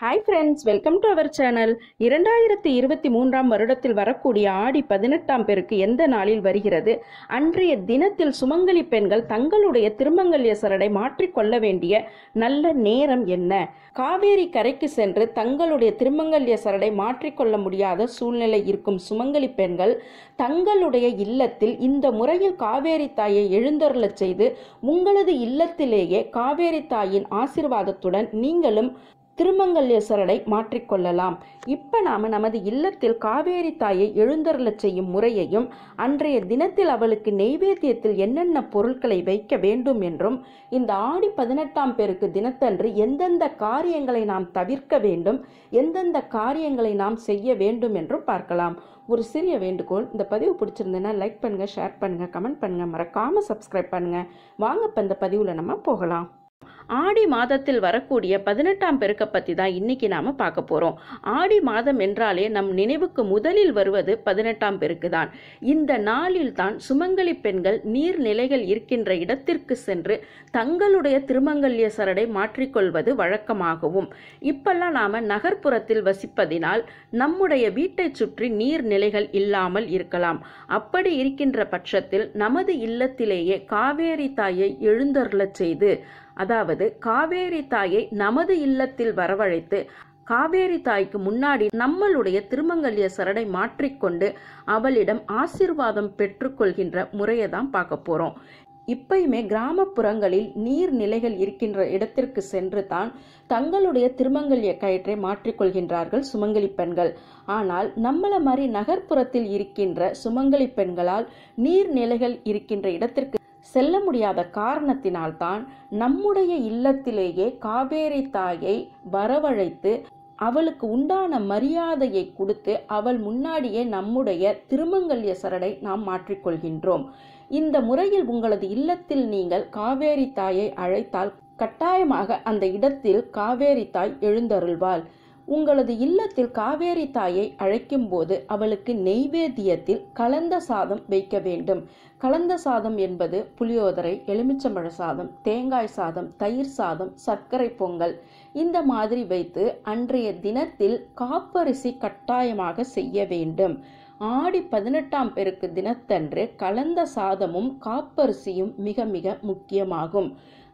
hi friends welcome to our channel இரண்டாயிரத்தி இருபத்தி மூன்றாம் வருடத்தில் வரக்கூடிய ஆடி பதினெட்டாம் பேருக்கு எந்த நாளில் வருகிறது அன்றைய தினத்தில் சுமங்கலி பெண்கள் தங்களுடைய திருமங்கல்ய சரடை மாற்றிக்கொள்ள வேண்டிய நல்ல நேரம் என்ன காவேரி கரைக்கு சென்று தங்களுடைய திருமங்கல்ய சரடை மாற்றிக்கொள்ள முடியாத சூழ்நிலை இருக்கும் சுமங்கலி பெண்கள் தங்களுடைய இல்லத்தில் இந்த முறையில் காவேரி தாயை எழுந்தருளச் செய்து உங்களது இல்லத்திலேயே காவேரி தாயின் ஆசிர்வாதத்துடன் நீங்களும் திருமங்கல்யேஸ்வரரை மாற்றிக்கொள்ளலாம் இப்போ நாம் நமது இல்லத்தில் காவேரி தாயை எழுந்தருள செய்யும் முறையையும் அன்றைய தினத்தில் அவளுக்கு நெய்வேத்தியத்தில் என்னென்ன பொருட்களை வைக்க வேண்டும் என்றும் இந்த ஆடி பதினெட்டாம் பேருக்கு தினத்தன்று எந்தெந்த காரியங்களை நாம் தவிர்க்க வேண்டும் எந்தெந்த காரியங்களை நாம் செய்ய வேண்டும் என்றும் பார்க்கலாம் ஒரு சிறிய வேண்டுகோள் இந்த பதிவு பிடிச்சிருந்ததுன்னா லைக் பண்ணுங்கள் ஷேர் பண்ணுங்கள் கமெண்ட் பண்ணுங்கள் மறக்காமல் சப்ஸ்கிரைப் பண்ணுங்கள் வாங்க இப்போ இந்த பதிவில் நம்ம போகலாம் ஆடி மாதத்தில் வரக்கூடிய பதினெட்டாம் பெருக்கை பற்றி தான் இன்னைக்கு நாம் பார்க்க போகிறோம் ஆடி மாதம் என்றாலே நம் நினைவுக்கு முதலில் வருவது பதினெட்டாம் பெருக்கு தான் இந்த நாளில் தான் சுமங்கலி பெண்கள் நீர்நிலைகள் இருக்கின்ற இடத்திற்கு சென்று தங்களுடைய திருமங்கல்ய சரடை மாற்றிக்கொள்வது வழக்கமாகவும் இப்பெல்லாம் நாம் நகர்ப்புறத்தில் வசிப்பதினால் நம்முடைய வீட்டை சுற்றி நீர்நிலைகள் இல்லாமல் இருக்கலாம் அப்படி இருக்கின்ற பட்சத்தில் நமது இல்லத்திலேயே காவேரி தாயை எழுந்தருளச் செய்து அதாவது காவேரி தாயை நமது இல்லத்தில் வரவழைத்து காவேரி தாய்க்கு முன்னாடி நம்மளுடைய திருமங்கல்ய சரடை மாற்றிக்கொண்டு அவளிடம் ஆசிர்வாதம் பெற்றுக்கொள்கின்ற முறையை தான் பார்க்க போகிறோம் இப்பயுமே கிராமப்புறங்களில் நீர்நிலைகள் இருக்கின்ற இடத்திற்கு சென்று தான் தங்களுடைய திருமங்கல்ய கயிற்றை மாற்றிக்கொள்கின்றார்கள் சுமங்கலி பெண்கள் ஆனால் நம்மள மாதிரி நகர்ப்புறத்தில் இருக்கின்ற சுமங்கலி பெண்களால் நீர்நிலைகள் இருக்கின்ற இடத்திற்கு செல்ல முடியாத காரணத்தினால்தான் நம்முடைய இல்லத்திலேயே காவேரி தாயை வரவழைத்து அவளுக்கு உண்டான மரியாதையை கொடுத்து அவள் முன்னாடியே நம்முடைய திருமங்கல்ய சரடை நாம் மாற்றிக்கொள்கின்றோம் இந்த முறையில் உங்களது இல்லத்தில் நீங்கள் காவேரி தாயை அழைத்தால் கட்டாயமாக அந்த இடத்தில் காவேரி தாய் எழுந்தருள்வாள் உங்களது இல்லத்தில் காவேரி தாயை அழைக்கும்போது அவளுக்கு நெய்வேத்தியத்தில் கலந்த சாதம் வைக்க வேண்டும் கலந்த சாதம் என்பது புளியோதரை எலுமிச்சம்பழ சாதம் தேங்காய் சாதம் தயிர் சாதம் சர்க்கரை பொங்கல் இந்த மாதிரி வைத்து அன்றைய தினத்தில் காப்பரிசி கட்டாயமாக செய்ய வேண்டும் ஆடி பதினெட்டாம் பெருக்கு தினத்தன்று கலந்த சாதமும் காப்பரிசியும் மிக மிக முக்கியமாகும்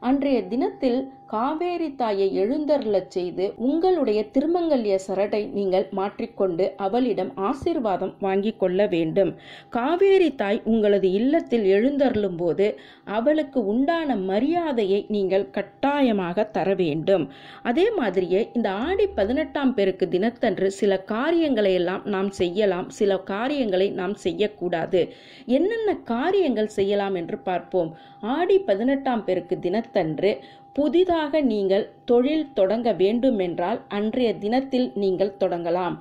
அன்றைய தினத்தில் காவேரி தாயை எழுந்தருளச் செய்து உங்களுடைய திருமங்கல்ய சரடை நீங்கள் மாற்றிக்கொண்டு அவளிடம் ஆசிர்வாதம் வாங்கி கொள்ள வேண்டும் காவேரி தாய் உங்களது இல்லத்தில் எழுந்தருளும் போது அவளுக்கு உண்டான மரியாதையை நீங்கள் கட்டாயமாக தர வேண்டும் அதே மாதிரியே இந்த ஆடி பதினெட்டாம் பெருக்கு தினத்தன்று சில காரியங்களை எல்லாம் நாம் செய்யலாம் சில காரியங்களை நாம் செய்யக்கூடாது என்னென்ன காரியங்கள் செய்யலாம் என்று பார்ப்போம் ஆடி பதினெட்டாம் பெருக்கு தினத்தன்று புதிதாக நீங்கள் தொழில் தொடங்க வேண்டுமென்றால் அன்றைய தினத்தில் நீங்கள் தொடங்கலாம்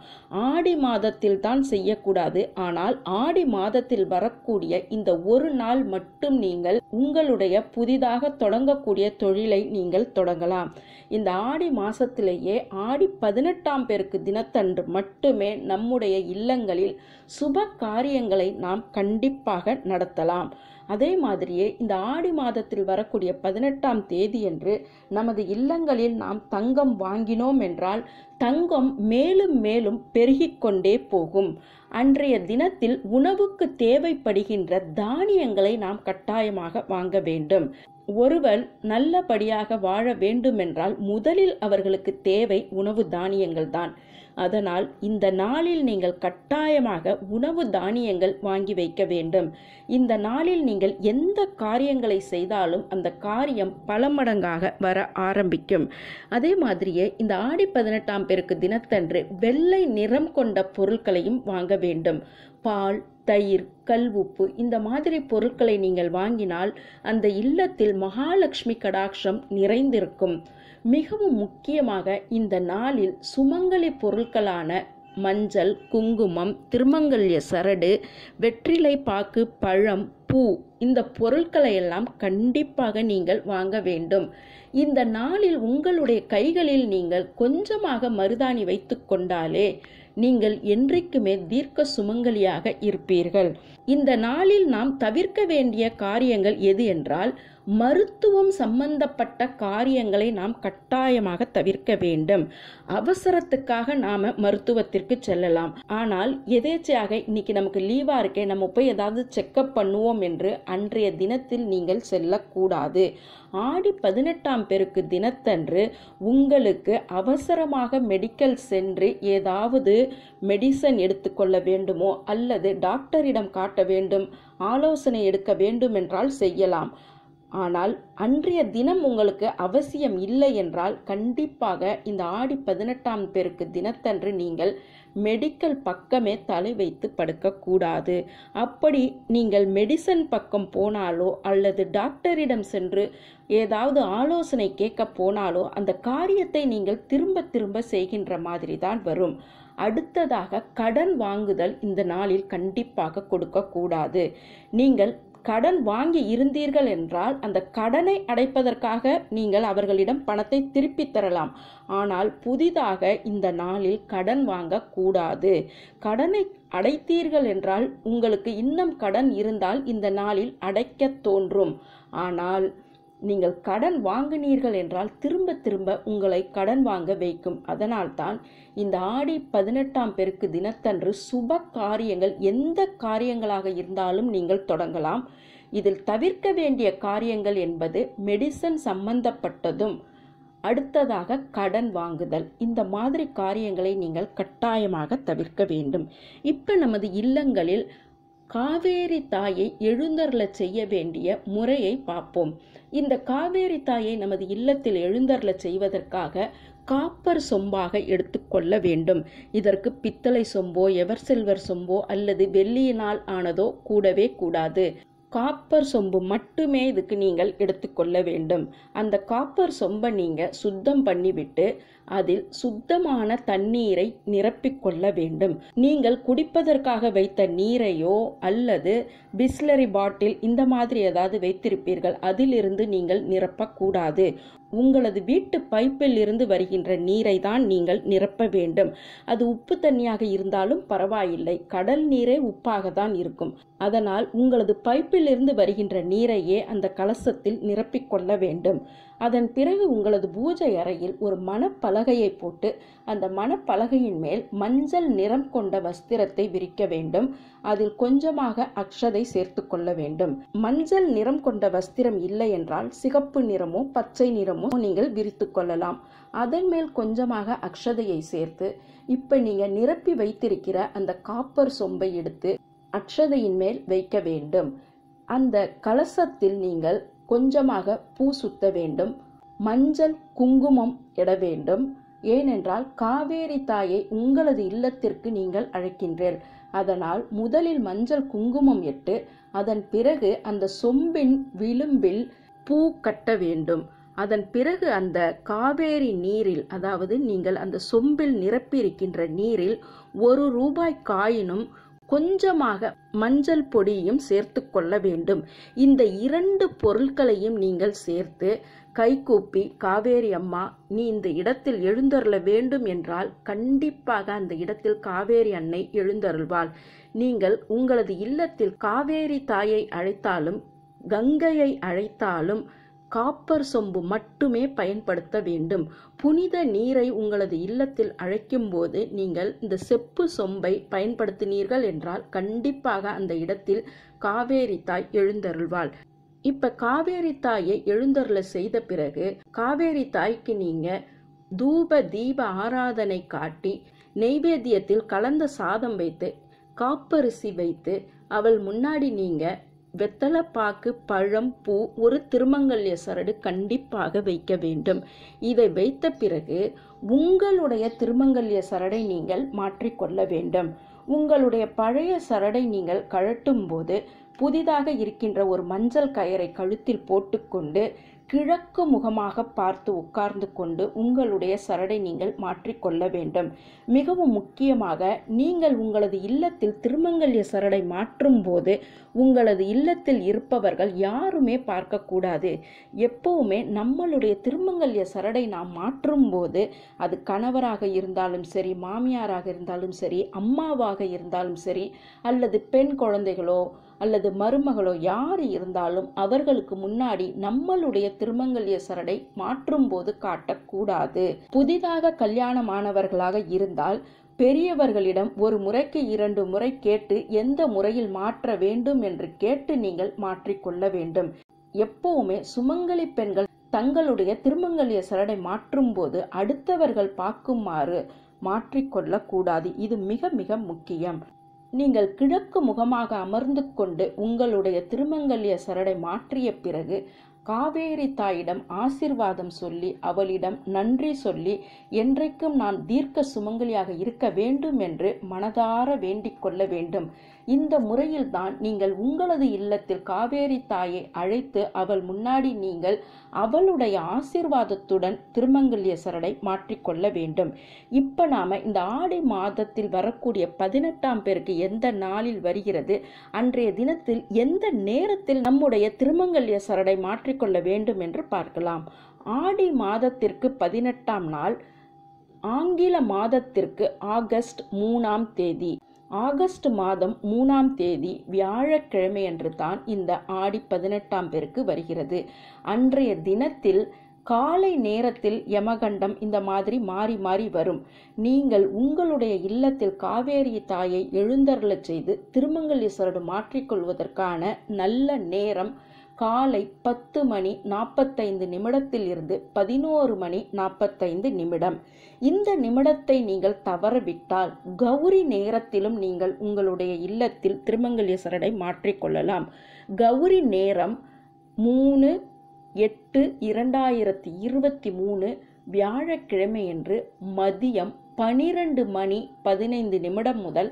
ஆடி மாதத்தில் தான் செய்யக்கூடாது ஆனால் ஆடி மாதத்தில் வரக்கூடிய இந்த ஒரு நாள் மட்டும் நீங்கள் உங்களுடைய புதிதாக தொடங்கக்கூடிய தொழிலை நீங்கள் தொடங்கலாம் இந்த ஆடி மாதத்திலேயே ஆடி பதினெட்டாம் பேருக்கு தினத்தன்று மட்டுமே நம்முடைய இல்லங்களில் சுப காரியங்களை நாம் கண்டிப்பாக நடத்தலாம் அதே மாதிரியே இந்த ஆடி மாதத்தில் வரக்கூடிய பதினெட்டாம் தேதியன்று நமது இல்லங்களில் நாம் தங்கம் வாங்கினோம் என்றால் தங்கம் மேலும் மேலும் பெருகிக்கொண்டே போகும் அன்றைய தினத்தில் உணவுக்கு தேவைப்படுகின்ற தானியங்களை நாம் கட்டாயமாக வாங்க வேண்டும் ஒருவர் நல்லபடியாக வாழ வேண்டுமென்றால் முதலில் அவர்களுக்கு தேவை உணவு தானியங்கள் தான் அதனால் இந்த நாளில் நீங்கள் கட்டாயமாக உணவு தானியங்கள் வாங்கி வைக்க வேண்டும் இந்த நாளில் நீங்கள் எந்த காரியங்களை செய்தாலும் அந்த காரியம் பல மடங்காக வர ஆரம்பிக்கும் அதே மாதிரியே இந்த ஆடி பதினெட்டாம் பேருக்கு தினத்தன்று வெள்ளை நிறம் கொண்ட பொருட்களையும் வாங்க வேண்டும் பால் தயிர் கல் உப்பு இந்த மாதிரி பொருட்களை நீங்கள் வாங்கினால் அந்த இல்லத்தில் மகாலட்சுமி கடாட்சம் நிறைந்திருக்கும் மிகவும் முக்கியமாக இந்த நாளில் சுமங்கலி பொருட்களான மஞ்சள் குங்குமம் திருமங்கல்ய சரடு வெற்றிலை பாக்கு பழம் பூ இந்த பொருட்களை எல்லாம் கண்டிப்பாக நீங்கள் வாங்க வேண்டும் இந்த நாளில் உங்களுடைய கைகளில் நீங்கள் கொஞ்சமாக மருதாணி வைத்து கொண்டாலே நீங்கள் என்றைக்குமே தீர்க்க சுமங்கலியாக இருப்பீர்கள் இந்த நாளில் நாம் தவிர்க்க வேண்டிய காரியங்கள் எது என்றால் மருத்துவம் சம்பந்தப்பட்ட காரியங்களை நாம் கட்டாயமாக தவிர்க்க வேண்டும் அவசரத்துக்காக நாம் மருத்துவத்திற்கு செல்லலாம் ஆனால் எதேச்சையாக இன்னைக்கு நமக்கு லீவாக இருக்கே நம்ம போய் ஏதாவது செக்கப் பண்ணுவோம் என்று அன்றைய தினத்தில் நீங்கள் செல்லக்கூடாது ஆடி பதினெட்டாம் பெருக்கு தினத்தன்று உங்களுக்கு அவசரமாக மெடிக்கல் சென்று ஏதாவது மெடிசன் எடுத்துக்கொள்ள வேண்டுமோ அல்லது டாக்டரிடம் காட்ட வேண்டும் ஆலோசனை எடுக்க வேண்டுமென்றால் செய்யலாம் ஆனால் அன்றைய தினம் உங்களுக்கு அவசியம் இல்லை என்றால் கண்டிப்பாக இந்த ஆடி பதினெட்டாம் பேருக்கு தினத்தன்று நீங்கள் மெடிக்கல் பக்கமே தலை வைத்து படுக்கக்கூடாது அப்படி நீங்கள் மெடிசன் பக்கம் போனாலோ அல்லது டாக்டரிடம் சென்று ஏதாவது ஆலோசனை கேட்க போனாலோ அந்த காரியத்தை நீங்கள் திரும்ப திரும்ப செய்கின்ற மாதிரி தான் வரும் அடுத்ததாக கடன் வாங்குதல் இந்த நாளில் கண்டிப்பாக கொடுக்கக்கூடாது நீங்கள் கடன் வாங்கி இருந்தீர்கள் என்றால் அந்த கடனை அடைப்பதற்காக நீங்கள் அவர்களிடம் பணத்தை திருப்பி தரலாம் ஆனால் புதிதாக இந்த நாளில் கடன் வாங்கக்கூடாது கடனை அடைத்தீர்கள் என்றால் உங்களுக்கு இன்னும் கடன் இருந்தால் இந்த நாளில் அடைக்க தோன்றும் ஆனால் நீங்கள் கடன் வாங்கினீர்கள் என்றால் திரும்ப திரும்ப உங்களை கடன் வாங்க வைக்கும் அதனால்தான் இந்த ஆடி பதினெட்டாம் பெருக்கு தினத்தன்று சுப காரியங்கள் எந்த காரியங்களாக இருந்தாலும் நீங்கள் தொடங்கலாம் இதில் தவிர்க்க வேண்டிய காரியங்கள் என்பது மெடிசன் சம்பந்தப்பட்டதும் அடுத்ததாக கடன் வாங்குதல் இந்த மாதிரி காரியங்களை நீங்கள் கட்டாயமாக தவிர்க்க வேண்டும் இப்போ நமது இல்லங்களில் காவேரி தாயை எழுந்தருளச் செய்ய வேண்டிய முறையை பார்ப்போம் இந்த காவேரி தாயை நமது இல்லத்தில் எழுந்தருளச் செய்வதற்காக காப்பர் சொம்பாக எடுத்துக்கொள்ள வேண்டும் இதற்கு பித்தளை சொம்போ எவர் சில்வர் சொம்போ அல்லது வெள்ளியினால் ஆனதோ கூடவே கூடாது காப்பர் சொம்பு மட்டுமே இதுக்கு நீங்கள் எடுத்துக்கொள்ள வேண்டும் அந்த காப்பர் சொம்பை நீங்கள் சுத்தம் பண்ணிவிட்டு அதில் சுத்தமான தண்ணீரை நிரப்பிக்கொள்ள வேண்டும் நீங்கள் குடிப்பதற்காக வைத்த நீரையோ அல்லது பிஸ்லரி பாட்டில் இந்த மாதிரி ஏதாவது வைத்திருப்பீர்கள் அதிலிருந்து நீங்கள் நிரப்பக்கூடாது உங்களது வீட்டு பைப்பில் இருந்து வருகின்ற நீரை தான் நீங்கள் நிரப்ப வேண்டும் அது உப்பு தண்ணியாக இருந்தாலும் பரவாயில்லை கடல் நீரே உப்பாக தான் இருக்கும் அதனால் உங்களது பைப்பில் இருந்து வருகின்ற நீரையே அந்த கலசத்தில் நிரப்பிக்கொள்ள வேண்டும் அதன் பிறகு உங்களது பூஜை அறையில் ஒரு மணப்பலகையை போட்டு அந்த மணப்பலகையின் மேல் மஞ்சள் நிறம் கொண்ட வஸ்திரத்தை விரிக்க வேண்டும் அதில் கொஞ்சமாக அக்ஷதை சேர்த்து கொள்ள வேண்டும் மஞ்சள் நிறம் கொண்ட வஸ்திரம் இல்லை என்றால் சிகப்பு நிறமோ பச்சை நிறமோ நீங்கள் விரித்து கொள்ளலாம் அதன் மேல் கொஞ்சமாக அக்ஷதையை சேர்த்து இப்போ நீங்கள் நிரப்பி வைத்திருக்கிற அந்த காப்பர் சொம்பை எடுத்து அக்ஷதையின் மேல் வைக்க வேண்டும் அந்த கலசத்தில் நீங்கள் கொஞ்சமாக பூ சுத்த வேண்டும் மஞ்சள் குங்குமம் இட வேண்டும் ஏனென்றால் காவேரி தாயை உங்களது இல்லத்திற்கு நீங்கள் அழைக்கின்றீர் அதனால் முதலில் மஞ்சள் குங்குமம் இட்டு அதன் பிறகு அந்த சொம்பின் விளிம்பில் பூ கட்ட வேண்டும் அதன் பிறகு அந்த காவேரி நீரில் அதாவது நீங்கள் அந்த சொம்பில் நிரப்பியிருக்கின்ற நீரில் ஒரு ரூபாய் காயினும் கொஞ்சமாக மஞ்சள் பொடியும் சேர்த்து கொள்ள வேண்டும் இந்த இரண்டு பொருட்களையும் நீங்கள் சேர்த்து கைகூப்பி காவேரி அம்மா நீ இந்த இடத்தில் எழுந்தருள வேண்டும் என்றால் கண்டிப்பாக அந்த இடத்தில் காவேரி அன்னை எழுந்தருள்வாள் நீங்கள் உங்களது இல்லத்தில் காவேரி தாயை அழைத்தாலும் கங்கையை அழைத்தாலும் காப்பர் சொம்பு மட்டுமே பயன்படுத்த வேண்டும் புனித நீரை உங்களது இல்லத்தில் அழைக்கும் போது நீங்கள் இந்த செப்பு சொம்பை பயன்படுத்தினீர்கள் என்றால் கண்டிப்பாக அந்த இடத்தில் காவேரி தாய் எழுந்தருள்வாள் இப்ப காவேரி தாயை எழுந்தருள செய்த பிறகு காவேரி தாய்க்கு நீங்க தூப தீப ஆராதனை காட்டி நெய்வேத்தியத்தில் கலந்த சாதம் வைத்து காப்பரிசி வைத்து அவள் முன்னாடி நீங்க வெத்தலைப்பாக்கு பழம் பூ ஒரு திருமங்கல்ய சரடு கண்டிப்பாக வைக்க வேண்டும் இதை வைத்த பிறகு உங்களுடைய திருமங்கல்ய சரடை நீங்கள் மாற்றிக்கொள்ள வேண்டும் உங்களுடைய பழைய சரடை நீங்கள் கழட்டும் போது புதிதாக இருக்கின்ற ஒரு மஞ்சள் கயரை கழுத்தில் போட்டுக்கொண்டு கிழக்கு முகமாக பார்த்து உட்கார்ந்து கொண்டு உங்களுடைய சரடை நீங்கள் மாற்றிக்கொள்ள வேண்டும் மிகவும் முக்கியமாக நீங்கள் உங்களது இல்லத்தில் திருமங்கல்ய சரடை மாற்றும் போது உங்களது இல்லத்தில் இருப்பவர்கள் யாருமே பார்க்கக்கூடாது எப்போவுமே நம்மளுடைய திருமங்கல்ய சரடை நாம் மாற்றும் போது அது கணவராக இருந்தாலும் சரி மாமியாராக இருந்தாலும் சரி அம்மாவாக இருந்தாலும் சரி அல்லது பெண் குழந்தைகளோ அல்லது மருமகளோ யார் இருந்தாலும் அவர்களுக்கு முன்னாடி நம்மளுடைய திருமங்கல்ய சரடை மாற்றும் போது காட்டக்கூடாது புதிதாக கல்யாணமானவர்களாக இருந்தால் பெரியவர்களிடம் ஒரு முறைக்கு இரண்டு முறை கேட்டு எந்த முறையில் மாற்ற வேண்டும் என்று கேட்டு நீங்கள் மாற்றிக்கொள்ள வேண்டும் எப்பவுமே சுமங்கலி பெண்கள் தங்களுடைய திருமங்கலிய சரடை மாற்றும் போது அடுத்தவர்கள் பார்க்குமாறு மாற்றிக்கொள்ளக்கூடாது இது மிக மிக முக்கியம் நீங்கள் கிழக்கு முகமாக அமர்ந்து கொண்டு உங்களுடைய திருமங்கல்ய சரடை மாற்றிய பிறகு காவேரி தாயிடம் ஆசிர்வாதம் சொல்லி அவளிடம் நன்றி சொல்லி என்றைக்கும் நான் தீர்க்க சுமங்கலியாக இருக்க வேண்டும் என்று மனதார வேண்டிக் கொள்ள வேண்டும் இந்த முறையில்தான் நீங்கள் உங்களது இல்லத்தில் காவேரி தாயை அழைத்து அவள் முன்னாடி நீங்கள் அவளுடைய ஆசிர்வாதத்துடன் திருமங்கல்ய சரடை மாற்றிக்கொள்ள வேண்டும் இப்போ நாம் இந்த ஆடி மாதத்தில் வரக்கூடிய பதினெட்டாம் பேருக்கு எந்த நாளில் வருகிறது அன்றைய தினத்தில் எந்த நேரத்தில் நம்முடைய திருமங்கல்ய சரடை மாற்றிக் கொள்ள வேண்டும் என்று பார்க்கலாம் ஆடி மாதத்திற்கு பதினெட்டாம் நாள் ஆங்கில மாதத்திற்கு ஆகஸ்ட் மூணாம் தேதி ஆகஸ்ட் மாதம் மூணாம் தேதி வியாழக்கிழமை என்று தான் இந்த ஆடி பதினெட்டாம் பேருக்கு வருகிறது அன்றைய தினத்தில் காலை நேரத்தில் யமகண்டம் இந்த மாதிரி மாறி மாறி வரும் நீங்கள் உங்களுடைய இல்லத்தில் காவேரி தாயை எழுந்தருளச் செய்து திருமங்கலீஸ்வரடு மாற்றிக்கொள்வதற்கான நல்ல நேரம் காலை பத்து மணி நாற்பத்தைந்து நிமிடத்தில் இருந்து பதினோரு மணி நாற்பத்தைந்து நிமிடம் இந்த நிமிடத்தை நீங்கள் தவறவிட்டால் கௌரி நேரத்திலும் நீங்கள் உங்களுடைய இல்லத்தில் திருமங்கலீஸ்வரரை மாற்றிக்கொள்ளலாம் கௌரி நேரம் மூணு எட்டு இரண்டாயிரத்தி இருபத்தி மூணு வியாழக்கிழமையன்று மதியம் பனிரெண்டு மணி பதினைந்து நிமிடம் முதல்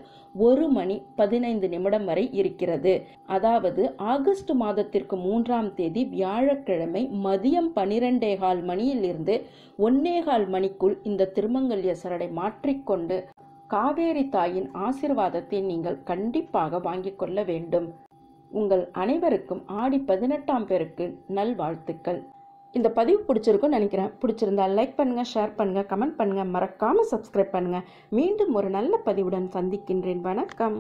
ஒரு மணி பதினைந்து நிமிடம் வரை இருக்கிறது அதாவது ஆகஸ்ட் மாதத்திற்கு மூன்றாம் தேதி வியாழக்கிழமை மதியம் பனிரெண்டே கால் மணியிலிருந்து ஒன்னேகால் மணிக்குள் இந்த திருமங்கல்ய சரடை மாற்றிக்கொண்டு காவேரி தாயின் ஆசிர்வாதத்தை நீங்கள் கண்டிப்பாக வாங்கிக் கொள்ள வேண்டும் உங்கள் அனைவருக்கும் ஆடி பதினெட்டாம் பேருக்கு நல்வாழ்த்துக்கள் இந்த பதிவு பிடிச்சிருக்கும்னு நினைக்கிறேன் பிடிச்சிருந்தா லைக் பண்ணுங்கள் ஷேர் பண்ணுங்கள் கமெண்ட் பண்ணுங்கள் மறக்காமல் சப்ஸ்கிரைப் பண்ணுங்கள் மீண்டும் ஒரு நல்ல பதிவுடன் சந்திக்கின்றேன் வணக்கம்